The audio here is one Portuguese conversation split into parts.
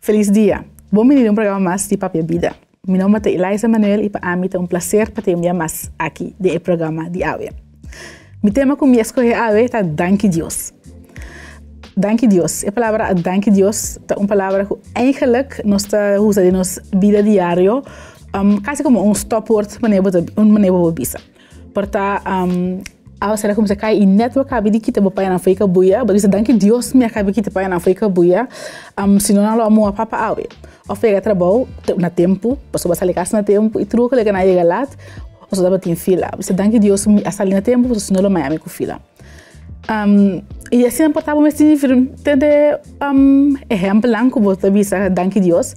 Feliz dia! Bem-vindo a um programa mais de Papia Vida. Meu nome é Elaísa Manuel e para mim é um prazer para ter um dia mais aqui de programa de AWE. Meu tema que eu escolhi hoje é tá Danke Dios. Danke Deus. A palavra Danke Dios é uma palavra que eigenlijk nós tá usamos em nossa vida diária um, quase como um stop word we, wanneer we beslissen. Portanto, um, awasara kumsa kai i network kabidi kita bapa yang Afrika buya bagi sedangkan dios mi akabi kita pa yang Afrika buya am sinona lo amu apa apa awe ofega trabalho na tempo posso passar ligas na tempo e truco lega na chega lá posso dar batim fila sedangkan dios mi asali na tempo posso lo Miami com fila um, e assim importava mas tinha entender um, exemplo lá que você bisa danke Deus.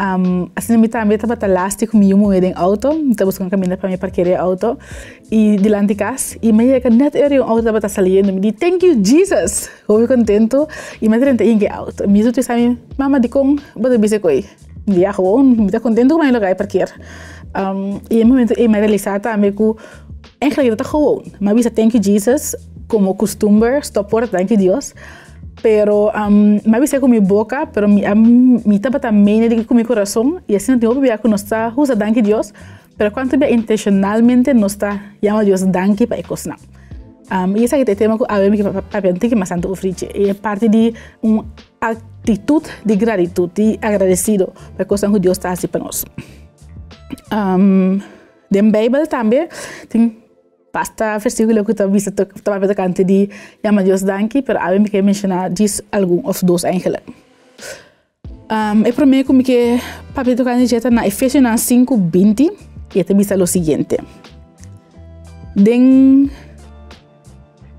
Um, também estava tá elástico me um em auto, estamos com mijn auto e de lá de en mij me ik net era auto estava tá saindo me je thank you Jesus, eu contento En mij heb em que auto, me disse sabe mama de com bota bisecoi, dia gewoon me tá contento om ele lugar parquear um, e em momento in me realisatie, também ik eigenlijk dat gewoon, maar wie thank you Jesus como costume, stop het thank you Dios pero me avisei con mi boca, pero mi, a también tapa también con mi corazón. Y así que está, danke Dios. pero cuando intencionalmente no está, llama Dios, danke para cosas. Um, tema que para que que santo Es parte de una actitud de gratitud, de agradecido para cosas que Dios está haciendo para nosotros. la pasta versículo que está te tava på kanten di ja men Dios danki per ave mi quiero menciona dis algum of dos eigenlijk. Um, e pro me como que papito candidata en Efesios 5:20 e te bisa lo siguiente. Den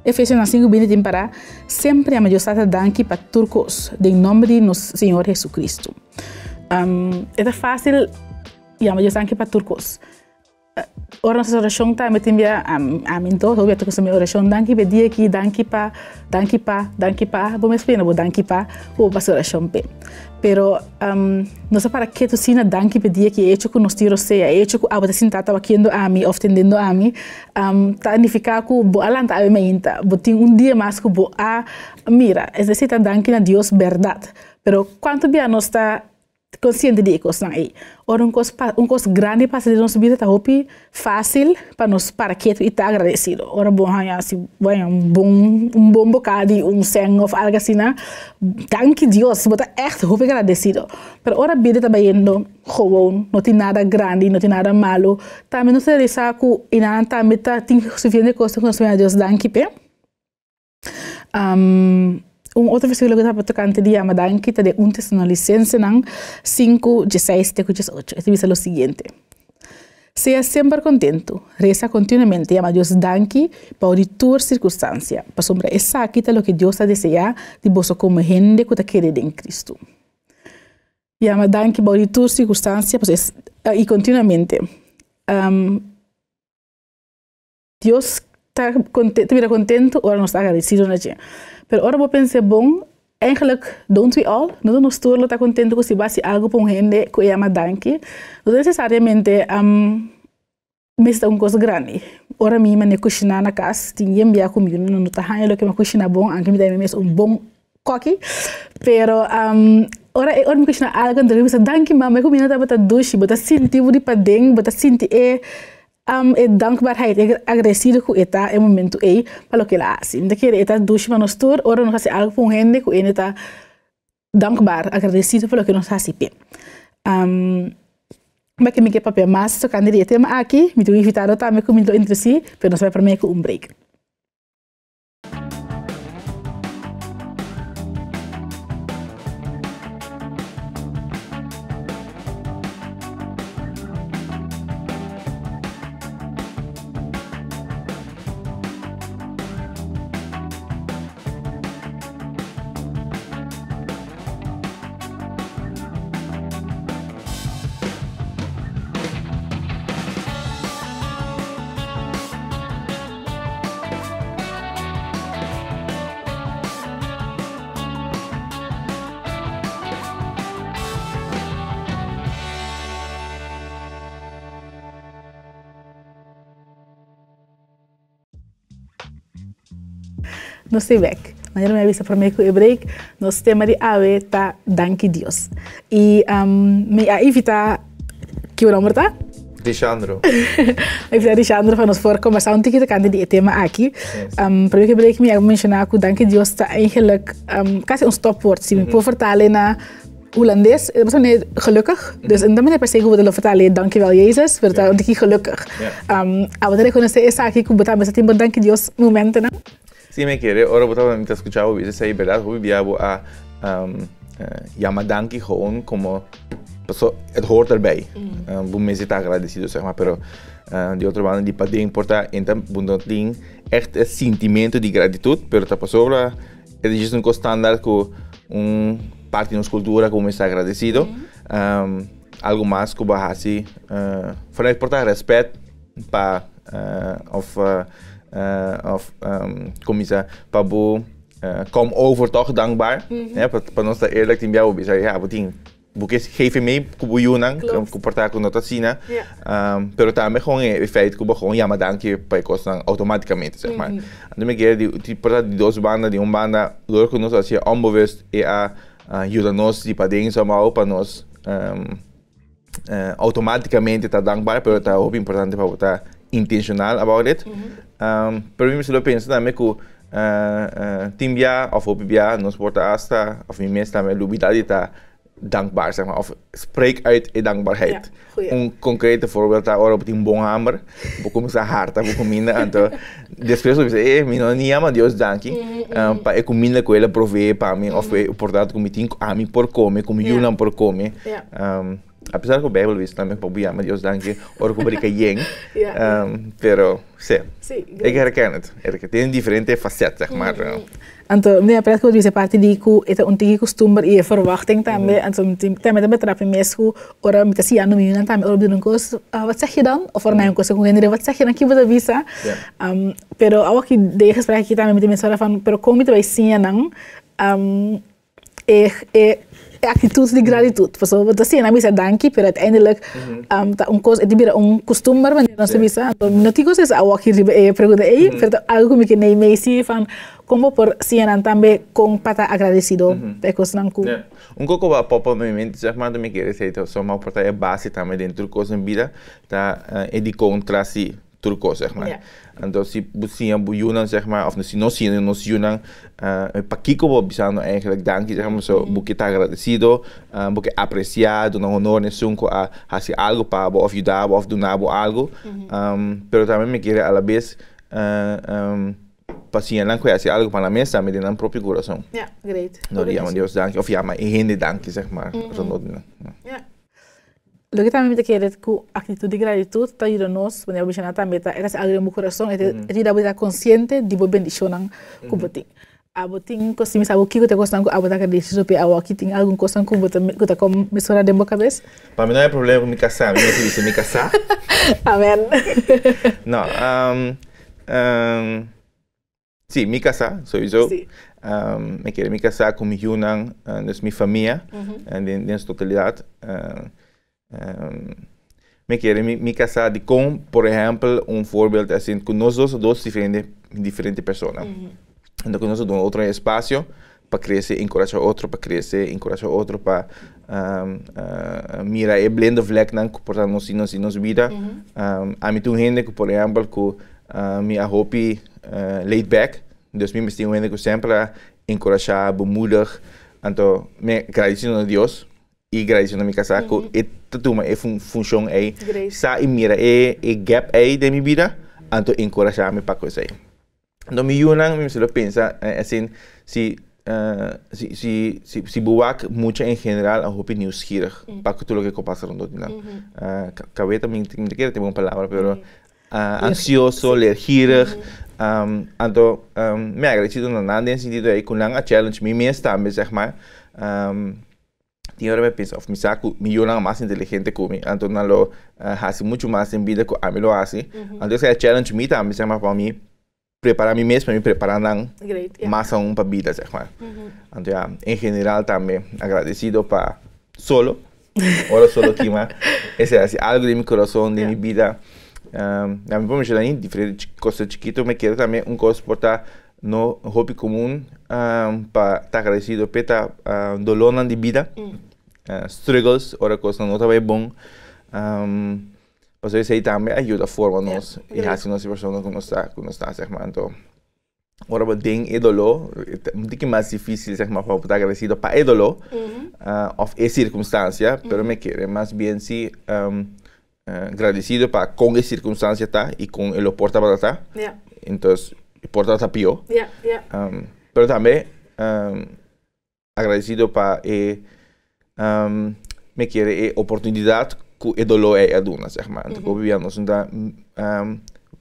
Efesios 5:20 tem para sempre a Dios danki para turcos den nombre de nuestro Señor Jesucristo Cristo. Um, é fácil e a melhor para turcos. Ora organisation ta metin bia am amin to hobi to kusumi organisation danki be die ki danki pa danki pa danki pa bo me spina bo danki pa bo pas organisation pe pero um, no sé para qué tú sina danki be die ki hecho ku nos tiro sea hecho ku abata sin tata wakiendo a mí oftendiendo a mí um, ta significa ku bo alanta ave me inta bo tin un día más ku bo a mira es decir ta danki na Dios verdad pero quanto bia nos ta consciente de cosas na Ahora, Ora, un cos, un cos grande para de nuestra vida, es muy fácil para nos para y e agradecidos. agradecido. Ora, bom, un buen un bom, un bocado, un sangue o algo así, gracias Danke Dios, se bota echt hopi agradecido. Pero ora, vida está vayendo gewoon, no tiene nada grande, no tiene nada malo. También no se reza que, e nada, também tá, suficiente cosas que nós vamos a Dios danke, versículo que que está på tocante de med danke de untes de licensen 5 16 18 Este dice lo siguiente Sea siempre contento, reza continuamente, llama a Dios Danke por toda circunstancia, para pues, sombra esa lo que Dios ha deseado de vos como gente que te quiere en Cristo. Llama Danke por toda circunstancia pues es, ah, y continuamente. Dios ta content, te content, ora nos feliz decision na je. Pero ora bo pense bon, eigenlijk don't we all, no nos turlo contente contento si basi algo pon gente que llama danki. não necessariamente um está um coisa grande. Ora mi mane kushina na kas, tingyem bia não no ta hanelo ke ma kushina bon, anche mi dai mes um bom coque, pero um, ora e ora mi kushina algo eu mi sa danki mama ko mi na ta bata doshi, bata sinti budi padeng, bata sinti e eh, um, e dankbaarheid e agradecido ku eta e momento e palo que la asin de kere eta dushi mano stor ora nos hasi algo pun hende ku eta dankbaar agradecido pelo que nos hasi pe um, mas que me que papel mas so candidato tema aqui me tu invitado também com muito interesse pero nós vai para mim com um break no se weg. Mañana me avisa para México Hebraico, no sistema de AVE está Danke Dios. En um, me evita um, que o nome está? Alexandro. Evita van ons nós for te um ticket kan die tema aqui. Mij para mim Hebraico me mencionar que Dios está eigenlijk um, quase ons stopwoord. Se me po vertalen na Hollandees, dat was net gelukkig. Mm -hmm. Dus in dat manier per se we willen vertalen, dankjewel Jezus, werd yeah. een gelukkig. Yeah. Um, aber dann ik sie sagen, ich dat damit danke Dios momenten. Si me quiere, ahora vos te escuchado hubiese ahí, ¿verdad? Hubiese a eh, Yamadanki Hon como pessoa é do Horter Bay. Um mês agradecido, sei lá, pero de outro lado, de poder importar, então, bundão tem este sentimento de gratidão, pero tá sobre é de um standard com um parte de nossa cultura como está agradecido. algo mais que eh, vai assim, uh, para exportar respeito para uh, eh, of uh, Eh, of ehm, kom komisa pabo, eh, kom over toch dankbaar. Mm dat ja, jou eerlijk ja, biawo bisa ya geven mee, GVM cubuyunan comportar com sina um, pero também com efeito ja, maar dank dan, zeg maar mm -hmm. então me porta de dos die, duas die banda dus onbewust e a ajuda eh, nós de para dentro mas para ehm, uh, automaticamente dankbaar pero tá is importante para intentional about it. Mm-hmm. Um, pero mismo lo pienso también que uh, eh, eh, teambia of hobbyja nos porta asta of mi mensen daarmee lubita dankbaar zeg maar of spreek uit in e dankbaarheid. Ja, een concrete voorbeeld daar op die bonhamer, bekom sa harta, bekom minder aan te después dice eh mi no ni ama Dios danki. Um, mhm, mhm. eh, pa ekum minne ko ela provee pa mi of we mhm. portato kom tin tien, mi por come, com yeah. por come. Ehm, ik que o Bellwiz também me dios dão que orgulho yen, pero sim, sí, eu reconheço, é tem diferentes facetas, mm -hmm. mas Anto, ik die het een ontige verwachting mm. daarmee. En zo'n tijd met betrapping mes ku met si anu en daarmee ora ah, bedoelen Wat zeg je dan? Of ora mijn mm. koos wat zeg je dan kibo visa? Um, ehm, pero de gesprek met de mensen van pero kom bij zien eh, atitude mhm. ehm, mhm. de gratitude. Pasal betul sih, nabi een danki, pero at eindelijk um, ta een cos etibira un costumbr man no se bisa. No tigo se sa awak hiri eh pregunta eh, pero algo mi que van, kom op, voor como por si eran tambe con pata agradecido cos nanku. Un poco va popo mi mente, zeg maar, me quiere decir, so mau portar é base dentro de coisa em vida, tá, é de si. Turco, zeg maar. En dat si Busian Bujunan, zeg maar, of Nosinosi en Nosyunan, uh, Paquico Bobisano eigenlijk, dank je, zeg maar zo, porque mhm. agradecido, uh, apreciado, no honor nesunco a ah, je algo pabo, of judabo, of donabo algo, um, pero también me quiere a la vez, uh, um, lang que je algo para la mesa, me dan propio corazón. Ja, great. No, ja, maar Dios dank je, of ja, maar in de dank je, zeg maar. Mm -hmm. ja. lo que también te quiere decir que actitud y gratitud te ayuda a nosotros, porque a veces es algo de mi corazón, es de es consciente de que bendiciones con ti. A veces, cuando se me sabe que te costan, a veces te dices, pero a veces algún costan con ti, que me suena de boca cabeza. Para mí no hay problema con mi casa, a dice mi casa. amen No, um, sí, mi casa, soy yo. Sí. me quiero mi casa con mi Yunan, uh, ah, es mi familia, en, en, en esta localidad. Uh, ah, me quieren me mi casar com por exemplo um un assim com nós dois dois diferentes, diferentes personas. então -huh. Entonces, nosotros otro espacio para crescer, encorajar outro para crescer, encorajar outro para um, uh, mirar e blende vlek nan comportar nos sinos e nos vida. Uhum. Um, a mim tem gente que, por exemplo, que uh, me arrope uh, laid back, então me tem gente que sempre encorajar, mudar então me agradecendo a Deus. Mhm. e igreja na minha casa uhum. e tatu uma e fun, função é e sa e mira e e gap é e de minha vida anto encorajar me para coisa aí então me unam me se pensa assim e, se uh, si, si, si, si buwak mucha en general ang hopi newsgierig. Mm. Pak tuloy kay ko pasar rondot nila. Mm -hmm. uh, kaweta min hindi kaya tibong palabra pero uh, ansioso, lergierig. Mm Um, anto, um, me agradecido na nada en sentido ahí con lang a challenge mi mes también, zeg Um, Y ahora me saco es más inteligente como, entonces no lo eh, hace mucho más en vida que a mí lo hace. challenge me também, se llama para mí, preparar a mí me para mí yeah. más aún para vida, se chama. Uhum. en general también agradecido para solo, ahora solo aqui, más, ese é algo de mi corazón, de mi vida. a mí por me ajudar diferentes cosas chiquitas, me quiero también un coisa portar no un común común para estar agradecido peta uh, dolor de vida mm. uh, struggles ora cosa no pues, estava pues, bien um, eso también aí também a formarnos y hacernos e yeah. como está como está zeg ahora então ora dolor eh, difícil para estar pues, agradecido para el dolor mm -hmm. circunstancia, pero me quiere más bien si ah, agradecido para con circunstancia circunstância tá e con el oporta para tá portar tapio. Yeah, um, pero también um, agradecido para eh, um, me quiere eh, oportunidad que el eh, dolor aduna,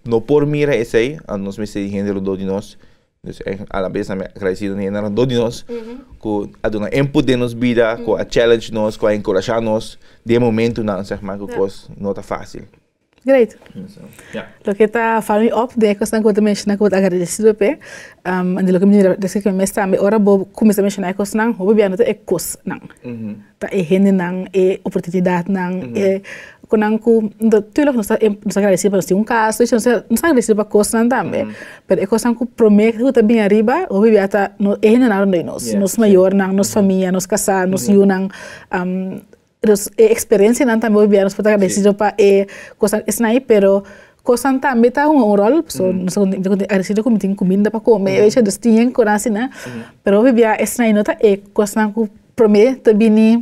no por mira ese, a ah, nos me dos de nos. Entonces, a la vez agradecido en de nos, que aduna de vida, que a challenge nos, que a de momento, no, que pues, no está fácil. Great. So, yeah. Lo que está falando op de coisa que eu também na que eu agarrei desse do pé, um, ande lo que me disse desse que me está me ora bo começa a mencionar coisa não, hoje bem anotar é coisa não. Tá é rende nang, é eh, oportunidade não, é kunang mm-hmm. eh, ku ndo tulo mm-hmm. no sa eh, no sa agradecer para um caso, isso não sa agradecer para coisa não também. Pero é coisa que promete que também arriba, be bem ata no é rende não nos. Nos maior nang, nos família, nos casa, nós eu não, experiência não também vieram para pa para eh, cosa es nai pero coisa também tá un rol so cuando sei agressivo como tem comida pa comer eu acho dos tinha coragem pero vivía ya, es nai nota é eh, cosa que promete bini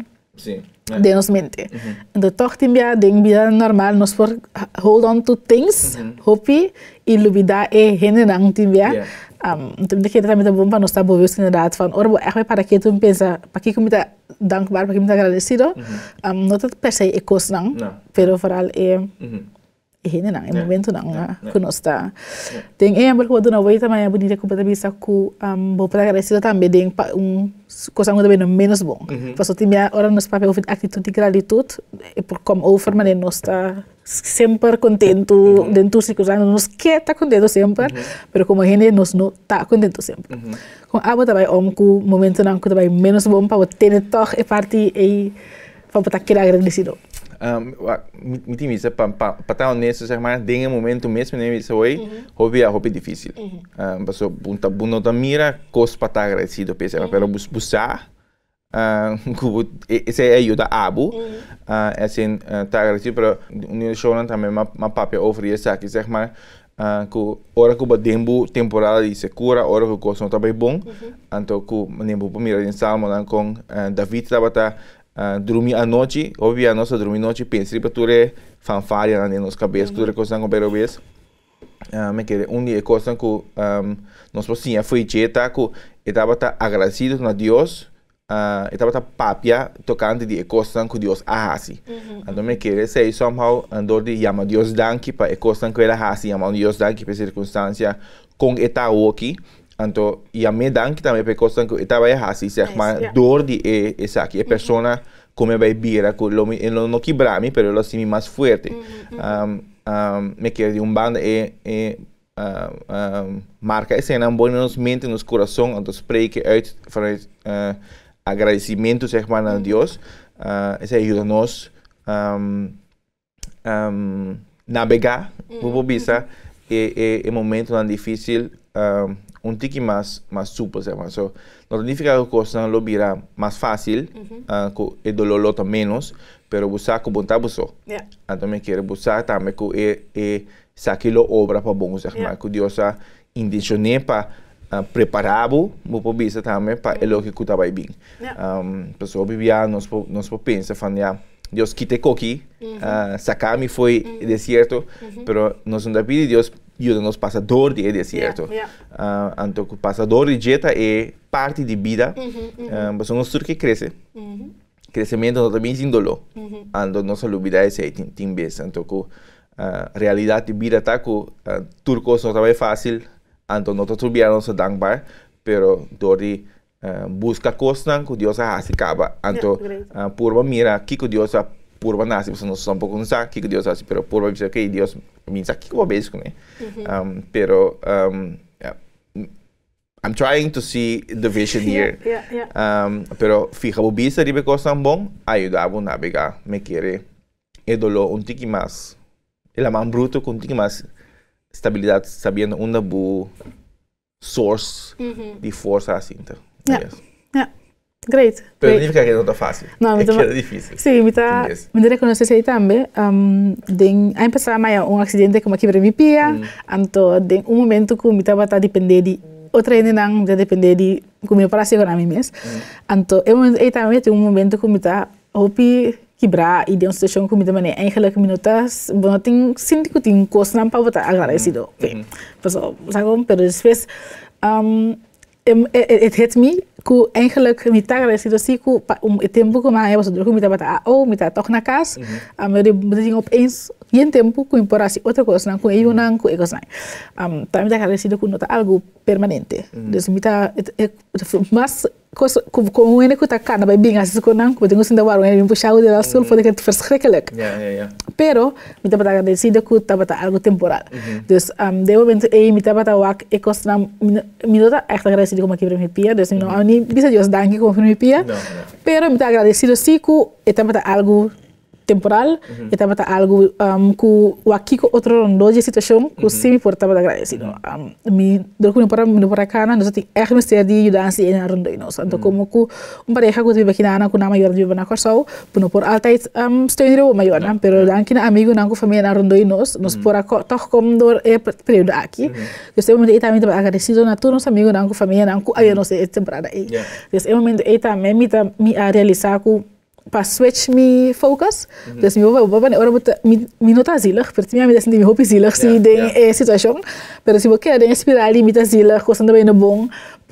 yeah. de mm-hmm. nos mente. Mm -hmm. The talk timbia ding dat normal nos por hold on to things, mm -hmm. hopi bij dat e hene nang timbia. Yeah. Um, de keer dat met de bomba no tabo bewust inderdaad van orbo echt para que tu pensa, para que comita dankbaar, para que comita agradecido. Mm -hmm. um, no tot per se e cos nang, no. pero vooral e mm -hmm. ehene nang e momento nang nga kuno sta ting e ambal kuwadu na wai tama ya bonita ku pata bisa ku um bo pata kare sila tambe ding pa um kosa ngudo beno menos bom paso timia ora nos pape ofit atitude gratitude e por come over mane nos sta sempre contento uhum. dentro circunstâncias nos que tá contento sempre uhum. pero como gente nos não tá contento sempre uhum. com abo também om ku momento nang ku também menos bom pa bo tene toch e parti e pa pata kira agradecido um, ah, mi, time dice, é para pa, pa estar honesto, hermano, en el é momento mismo, me dice, hoy, é -huh. hobby, hobby difícil. Uh uhum. -huh. um, pasó, punta, bunta, mira, cosas para estar agradecido, pese, uh -huh. pero bus, busar, uh, ese ayuda é a abu, uh uhum. -huh. uh, assim, uh, não tá agradecido, pero unido shonan também, ma, ma papi oferece aqui, hermano, Uh, ku ora ku badembu temporada di secura ora ku kosong tabai tá bong uh uhum. -huh. anto ku menembu pemira di salmo né, dan kong uh, David tabata uh, a à noite, óbvio, nós dormimos à noite, pensei para tudo é fanfária na nossa cabeça, tudo é coisa com pelo vez. Ah, me quer um dia coisa que um, ah, nós possíamos foi jeta que estava tá agradecido a Deus, uh, ah, estava tá papia tocando de coisa que Deus a hasi. Uhum. Então me quer sei somehow andor de chama Deus danke para coisa que era hasi, chama Deus danke para circunstância com etaú aqui. Então, y a minha dança también porque eu trabalho assim, se chama nice, yeah. dor de e, aquí, e pessoa como vai vir, não, não quebrar-me, mas eu assim mais forte. Mm -hmm. um, um, me quedé un band banda e, e uh, um, marca escena, um bom nos mente, nos corazón, entonces spreek uit vanuit uh, eh, agradecimento, zeg maar, a Dios, Uh, ah, isso ajuda-nos um, um, navegar, mm visa, vou pensar, eh, eh, é, é, é momento tan difícil. Um, un tiki más, más supo, se llama. So, no significa que cosa lo vira más fácil, uh -huh. uh, el dolor lo menos, pero buscar que bonta busó. Yeah. Entonces quiere buscar también que e, e, saque lo obra para bom, se llama. Que Dios ha intencionado para uh, preparado, para visa também para mm -hmm. o que estava bem. Yeah. Um, pessoas viviam, nós, nós pensamos, Dios quite coqui, uh -huh. uh, ah, sacami foi uh -huh. desierto, -huh. pero nos anda pide Deus ajuda-nos passador de desierto. Yeah, yeah. Uh, ah, então, dor, de dieta é parte de vida, uh -huh, uh -huh. que cresce. Uh Crescimento também sem dolor. Uh -huh. nossa lubidez é assim, tem vez. Então, a ah, realidade de vida tá com turcos não é fácil, não então, nós turbianos é dankbar, pero dor Eh, busca kosnang ku diosa hasikaba anto yeah, anto purva mira kiko diosa purva nasi bisa non sono poco sa kiko diosa si però purva bisa che dios mi sa kiko va bene come um, però um, yeah. Mm, I'm trying to see the vision here yeah, yeah, yeah. Um, però fija bubisa ribe kosnang bon ayudavo navega me quiere edolo un tiki mas el aman bruto con tiki mas estabilidad sabiendo una bu source mm -hmm. di forza asinta. Sim, sim, ja. Great. Pero great. significa que no está fácil. No, es que era difícil. Sí, me está. Me reconoces ahí también. Um, den, a empezar a un accidente como quebra mi pia. Mm. Anto, den un momento que me estaba a depender de outra ainda não já depender de como eu para segurar mim mesmo. Mm. Então, eu, eu também tenho um momento que me está hopi quebrar e de uma situação que me também é engela que me notas, bom, tem sinto que tem coisa não para botar agradecido. Mm. Okay. Pessoal, sabe como, pero depois um, E, e, it hit me ku eigenlijk mi tagare si ik ku um was ku maar ya wasu duku mi tabata a o mi ta tokna kas am de opeens yen tempo ku imporasi outra coisa na ku e yuna mm. ku e coisa um ta mi ta carecido ku nota algo permanente mm. des mi ta eh, eh, mas coisa ku ku ene ku ta kana ba binga se ku nan ku tengo sinda waro ene puxado de la sul mm. pode que te fers rekelek yeah yeah yeah pero mi ta carecido ku ta bata algo temporal mm des um de momento e mita ta bata wak e coisa na mi nota echt agradecido como aqui mm. para mi pia des mi no ani bisa dios danke como para mi pia pero mita ta agradecido siku e ta bata algo temporal uh mm-hmm. -huh. estaba algo um, ku wakiko otro rondo de situación ku uh mm-hmm. -huh. simi porta para agradecido mm-hmm. um, mi dorku no para no para kana no sati eh di yudan si en rondo ino santo uh -huh. como ku un pareja ku bakina ana ku na mayor de bana corso puno por altais um stedi ro mayor no. pero dan kina amigo na ku familia rondo nos nos por ako toh kom dor e eh, periodo aki que este momento eta mi para agradecido na todos amigo na ku familia na ku ayo no se temporada e yeah. ese momento eta me mi ta mi a realizar ku pas switch me focus. Mm Dus mi vou vou ora bota mi mi nota zilig, per ti is niet mi hopi zielig, zie yeah, ding yeah. e situação, pero si vou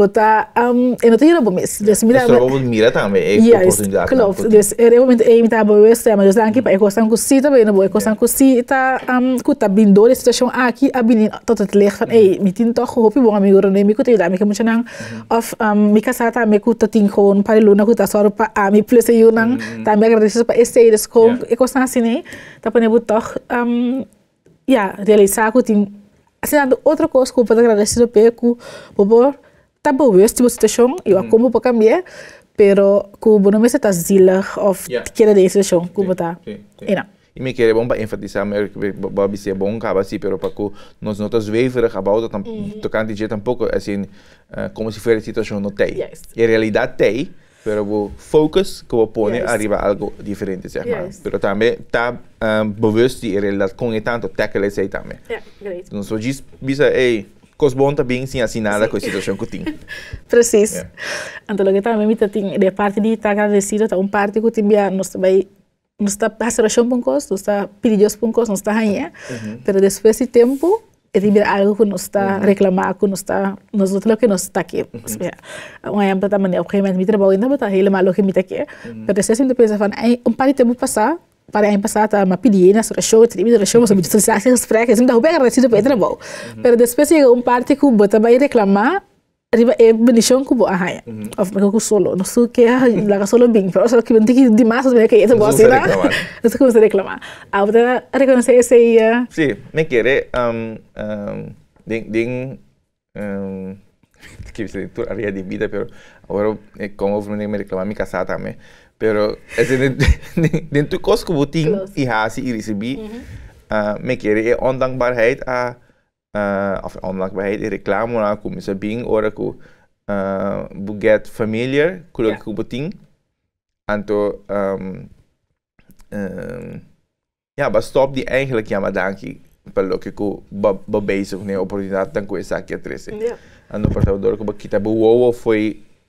Bota, um, eu não tenho nada mais. Des mira. Estou a mira também. É oportunidade. Claro, des realmente é imitar o West mas sei aqui para ecosan com si também, não é ecosan com si tá um cuta bem dor situação aqui a bem todo te ler fan ei me tinto com hopi bom amigo não me cuta me que muito não of um me casa tá me cuta tin com para luna cuta só para a me plus eu não tá me agradeço para este des com ecosan assim né tá para botar um yeah realizar cutin assim outra coisa que eu posso agradecer pelo por tapo bewust die situação, eu acompanho para cambiar, pero Cuba no me está zilig of yeah. querer de situação, Cuba está. Ina. Y me quiere bomba para enfatizar, mas Bob se é bom, acaba assim, pero para que nos notas estamos veiveriger about it, mm. tocando de tampouco, assim, uh, eh, como si fuera a situação não tem. Yes. E a realidade pero o focus que eu ponho yes. arriba algo diferente, zeg yes. mas. Pero também eh, está um, bewusst realidad con com tanto tackle esse aí também. Yeah, great. Então, so, diz, bisa, ei, hey, Cosbon também assim, sim assinada sí. com a situação é. que tem. Preciso. Yeah. Então, logo também me tem de parte de estar agradecida, tá um parte que tem bia nós também nós está aceleração com nós, nós está pedidos com nós, nós está ganha, mas depois de tempo é de tem algo que nós está uhum. reclamar, que nós está nós outro que nós está aqui. Um mhm. exemplo também é o que me trabalho ainda, mas tá ele mal o que me está aqui. Mas mhm. depois de pensa, um par de tempo passar para a passata ma pidi na sura show tri mi show so bitu sa sa então zinda hubek ra sido petra bau pero después chega um parte ku bota ba reclamar riba e eh, benishon ku bo ahaya mhm. of me ku solo não sou que la solo bing pero só que bentiki demais os meus que isso bo assim lá isso que você reclamar agora reconhecer esse aí sim me querer um um ding ding um que você tu área de vida pero agora como eu me reclamar me casar também Pero dentro do kost kubuting i hasi i risibi, me kere e eh, ondankbaarheid a, uh, ah, ah, of ondankbaarheid, e reclame ah, na ku misa bing ora ku uh, buget familiar, ku yeah. kubuting, anto, um, um, ja, maar stop die eigenlijk, ja, maar dankie. pelo que ku ba, ba basic ne oportunidade tan ku esa que 13. Yeah. Ano para o dor ku bakita bu foi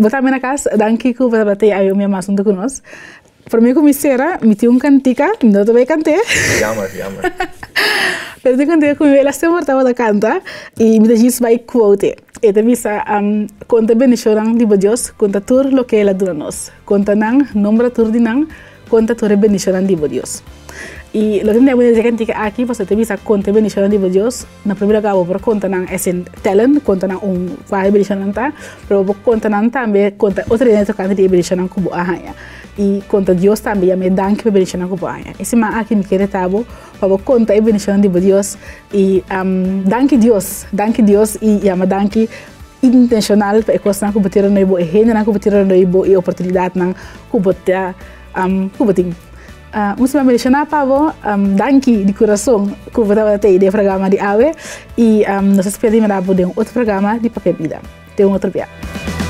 Botamena kas dankiku batei ayomia masuntukunos. Formiko cantica, mitiunkan te ndoto bekante. Yama yama. com ele, assim, mi estava morta wada e me mi isso vai quote. E te visa um, conta bene shoran di Deus, conta tur lo ela la duranos. Conta nan, nombra tur de não, conta tore bene shoran di Deus. Y lo tendría que decir que aquí, pues te visa conte bendición de Dios, na primera cabo por conta nan esen talent, conta nan un fai bendición nan ta, pero por conta nan tambe conta otra de nuestro cante de bendición nan kubo ahaya. Y conta Dios tambe ya me dan que bendición nan kubo ahaya. Ese ma aquí mi quiere tabo, para conta bendición de Dios y um, danke Dios, que Dios y ya me danke intentional pa ekos na kubotira na ibo, ehena na kubotira na ibo, i oportunidad na kubotira, um, kuboting. Uh, ah, Música Americana Pavo, um, Danke de coração, que eu vou de programa de AWE e um, nós esperamos de um outro programa de Papel Vida. Até outro dia.